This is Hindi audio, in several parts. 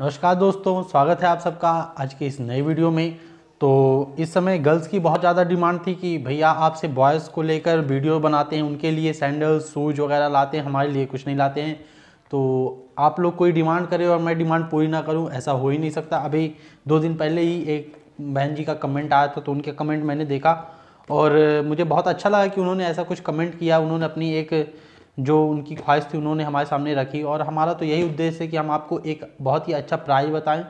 नमस्कार दोस्तों स्वागत है आप सबका आज के इस नए वीडियो में तो इस समय गर्ल्स की बहुत ज़्यादा डिमांड थी कि भैया आपसे बॉयज़ को लेकर वीडियो बनाते हैं उनके लिए सैंडल शूज वगैरह लाते हैं हमारे लिए कुछ नहीं लाते हैं तो आप लोग कोई डिमांड करें और मैं डिमांड पूरी ना करूं ऐसा हो ही नहीं सकता अभी दो दिन पहले ही एक बहन जी का कमेंट आया था तो उनके कमेंट मैंने देखा और मुझे बहुत अच्छा लगा कि उन्होंने ऐसा कुछ कमेंट किया उन्होंने अपनी एक जो उनकी ख्वाहिश थी उन्होंने हमारे सामने रखी और हमारा तो यही उद्देश्य है कि हम आपको एक बहुत ही अच्छा प्राइज बताएं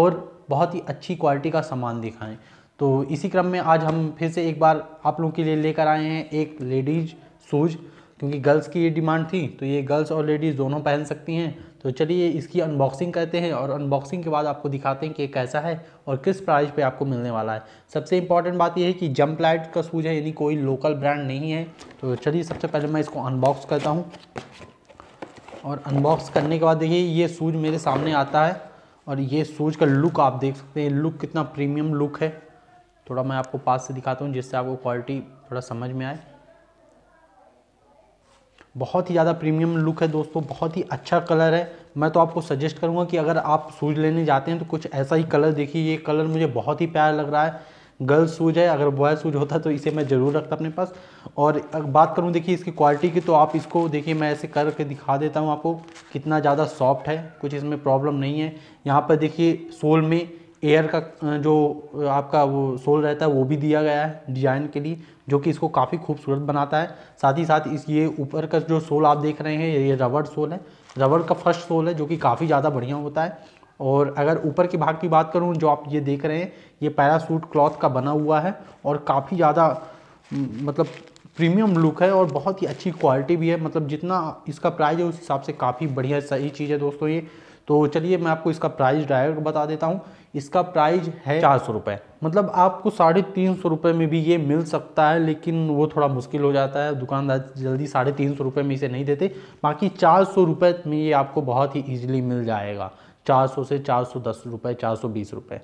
और बहुत ही अच्छी क्वालिटी का सामान दिखाएं तो इसी क्रम में आज हम फिर से एक बार आप लोगों के लिए लेकर आए हैं एक लेडीज शूज़ क्योंकि गर्ल्स की ये डिमांड थी तो ये गर्ल्स और लेडीज़ दोनों पहन सकती हैं तो चलिए इसकी अनबॉक्सिंग करते हैं और अनबॉक्सिंग के बाद आपको दिखाते हैं कि कैसा है और किस प्राइस पे आपको मिलने वाला है सबसे इंपॉर्टेंट बात यह है कि जंप लाइट का शूज़ है यानी कोई लोकल ब्रांड नहीं है तो चलिए सबसे पहले मैं इसको अनबॉक्स करता हूँ और अनबॉक्स करने के बाद देखिए ये शूज़ मेरे सामने आता है और ये शूज़ का लुक आप देख सकते हैं लुक कितना प्रीमियम लुक है थोड़ा मैं आपको पास से दिखाता हूँ जिससे आपको क्वालिटी थोड़ा समझ में आए बहुत ही ज़्यादा प्रीमियम लुक है दोस्तों बहुत ही अच्छा कलर है मैं तो आपको सजेस्ट करूँगा कि अगर आप शूज़ लेने जाते हैं तो कुछ ऐसा ही कलर देखिए ये कलर मुझे बहुत ही प्यार लग रहा है गर्ल्स शूज है अगर बॉय शूज होता तो इसे मैं ज़रूर रखता अपने पास और बात करूँ देखिए इसकी क्वालिटी की तो आप इसको देखिए मैं ऐसे करके दिखा देता हूँ आपको कितना ज़्यादा सॉफ्ट है कुछ इसमें प्रॉब्लम नहीं है यहाँ पर देखिए सोल में एयर का जो आपका वो सोल रहता है वो भी दिया गया है डिजाइन के लिए जो कि इसको काफ़ी खूबसूरत बनाता है साथ ही साथ इस ये ऊपर का जो सोल आप देख रहे हैं ये रबड़ सोल है रबड़ का फर्स्ट सोल है जो कि काफ़ी ज़्यादा बढ़िया होता है और अगर ऊपर के भाग की बात करूँ जो आप ये देख रहे हैं ये पैरासूट क्लॉथ का बना हुआ है और काफ़ी ज़्यादा मतलब प्रीमियम लुक है और बहुत ही अच्छी क्वालिटी भी है मतलब जितना इसका प्राइस है उस हिसाब से काफ़ी बढ़िया सही चीज़ है दोस्तों ये तो चलिए मैं आपको इसका प्राइस डायरेक्ट बता देता हूँ इसका प्राइस है चार सौ रुपये मतलब आपको साढ़े तीन सौ रुपये में भी ये मिल सकता है लेकिन वो थोड़ा मुश्किल हो जाता है दुकानदार जल्दी साढ़े तीन सौ रुपये में इसे नहीं देते बाकी चार सौ रुपये में ये आपको बहुत ही ईजिली मिल जाएगा चार सौ से चार सौ दस रुपये चार सौ बीस रुपये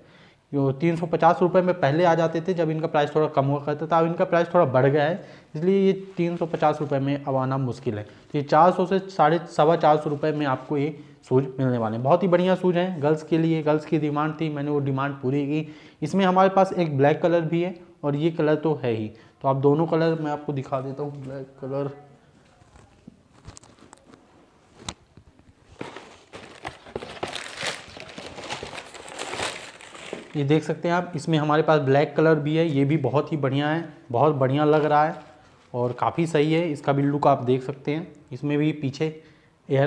जो तीन सौ पचास रुपये में पहले आ जाते थे जब इनका प्राइस थोड़ा कम हुआ करता था अब इनका प्राइस थोड़ा बढ़ गया है इसलिए ये तीन सौ पचास रुपये में अब आना मुश्किल है तो ये चार सौ से साढ़े सवा चार सौ रुपये में आपको ये शूज मिलने वाले हैं बहुत ही बढ़िया शूज हैं गर्ल्स के लिए गर्ल्स की डिमांड थी मैंने वो डिमांड पूरी की इसमें हमारे पास एक ब्लैक कलर भी है और ये कलर तो है ही तो आप दोनों कलर मैं आपको दिखा देता हूँ ब्लैक कलर ये देख सकते हैं आप इसमें हमारे पास ब्लैक कलर भी है ये भी बहुत ही बढ़िया है बहुत बढ़िया लग रहा है और काफ़ी सही है इसका भी लुक आप देख सकते हैं इसमें भी पीछे एयर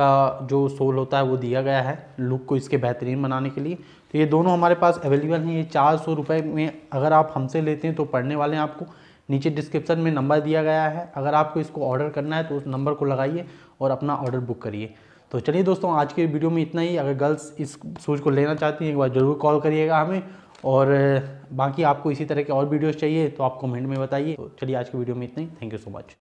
का जो सोल होता है वो दिया गया है लुक को इसके बेहतरीन बनाने के लिए तो ये दोनों हमारे पास अवेलेबल हैं ये चार सौ रुपये में अगर आप हमसे लेते हैं तो पढ़ने वाले हैं आपको नीचे डिस्क्रिप्शन में नंबर दिया गया है अगर आपको इसको ऑर्डर करना है तो उस नंबर को लगाइए और अपना ऑर्डर बुक करिए तो चलिए दोस्तों आज के वीडियो में इतना ही अगर गर्ल्स इस शूज़ को लेना चाहती हैं एक बार ज़रूर कॉल करिएगा हमें और बाकी आपको इसी तरह के और वीडियोस चाहिए तो आप कमेंट में बताइए तो चलिए आज के वीडियो में इतना ही थैंक यू सो मच